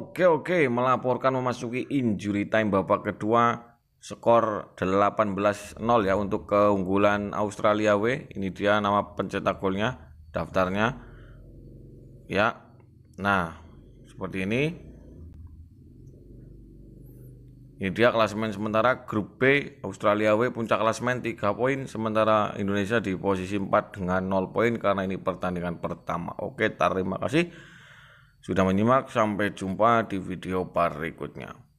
Oke oke melaporkan memasuki injury time babak kedua skor 18-0 ya untuk keunggulan Australia W. Ini dia nama pencetak golnya, daftarnya. Ya. Nah, seperti ini. Ini dia klasemen sementara grup B Australia W puncak klasemen 3 poin sementara Indonesia di posisi 4 dengan 0 poin karena ini pertandingan pertama. Oke, terima kasih sudah menyimak sampai jumpa di video berikutnya